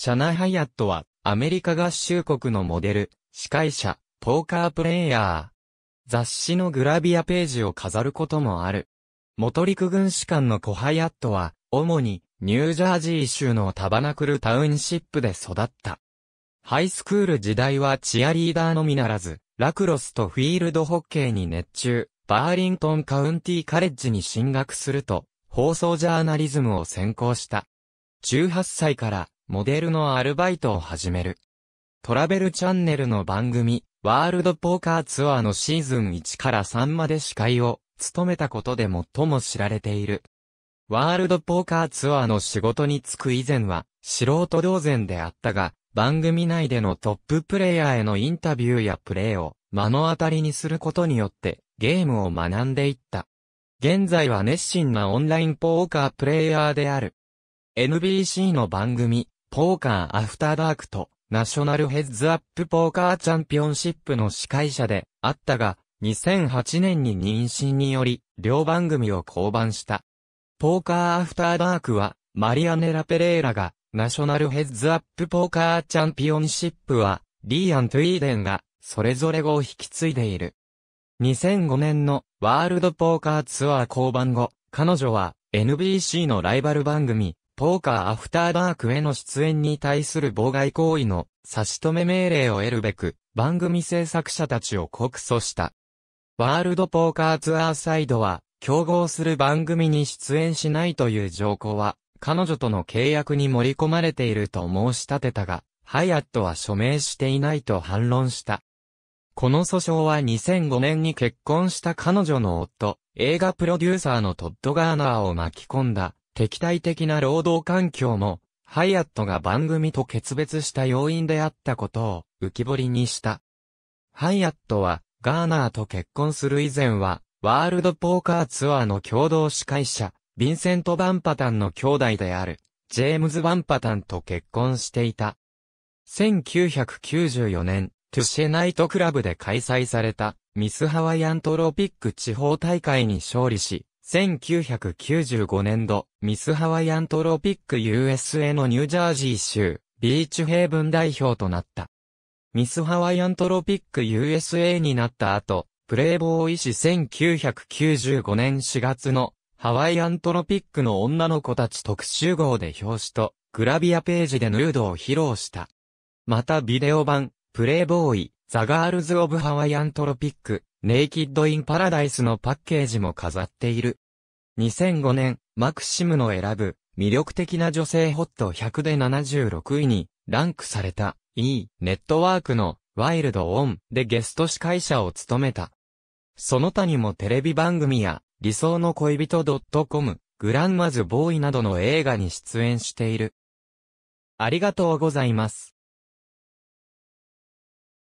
シャナ・ハヤットは、アメリカ合衆国のモデル、司会者、ポーカープレイヤー。雑誌のグラビアページを飾ることもある。元陸軍士官のコハヤットは、主に、ニュージャージー州のタバナクルタウンシップで育った。ハイスクール時代はチアリーダーのみならず、ラクロスとフィールドホッケーに熱中、バーリントンカウンティカレッジに進学すると、放送ジャーナリズムを専攻した。18歳からモデルのアルバイトを始める。トラベルチャンネルの番組、ワールドポーカーツアーのシーズン1から3まで司会を務めたことで最も知られている。ワールドポーカーツアーの仕事に就く以前は、素人同然であったが、番組内でのトッププレイヤーへのインタビューやプレイを目の当たりにすることによってゲームを学んでいった。現在は熱心なオンラインポーカープレイヤーである。NBC の番組、ポーカーアフターダークと、ナショナルヘッズアップポーカーチャンピオンシップの司会者であったが、2008年に妊娠により、両番組を降板した。ポーカーアフターダークは、マリアネラ・ペレーラが、ナショナルヘッズアップポーカーチャンピオンシップは、リーアンゥイーデンが、それぞれを引き継いでいる。2005年のワールドポーカーツアー降板後、彼女は NBC のライバル番組ポーカーアフターダークへの出演に対する妨害行為の差し止め命令を得るべく、番組制作者たちを告訴した。ワールドポーカーツアーサイドは、競合する番組に出演しないという条項は、彼女との契約に盛り込まれていると申し立てたが、ハイアットは署名していないと反論した。この訴訟は2005年に結婚した彼女の夫、映画プロデューサーのトッド・ガーナーを巻き込んだ敵対的な労働環境も、ハイアットが番組と決別した要因であったことを浮き彫りにした。ハイアットは、ガーナーと結婚する以前は、ワールドポーカーツアーの共同司会者、ヴィンセント・バンパタンの兄弟である、ジェームズ・バンパタンと結婚していた。1994年、トゥシェナイトクラブで開催された、ミスハワイアントロピック地方大会に勝利し、1995年度、ミスハワイアントロピック USA のニュージャージー州、ビーチヘイブン代表となった。ミスハワイアントロピック USA になった後、プレイボーイ氏1995年4月のハワイアントロピックの女の子たち特集号で表紙とグラビアページでヌードを披露した。またビデオ版、プレイボーイ、ザガールズ・オブ・ハワイアントロピック、ネイキッド・イン・パラダイスのパッケージも飾っている。2005年、マクシムの選ぶ、魅力的な女性ホット100で76位に、ランクされた、E、ネットワークの、ワイルド・オンでゲスト司会者を務めた。その他にもテレビ番組や、理想の恋人 .com、グランマズ・ボーイなどの映画に出演している。ありがとうございます。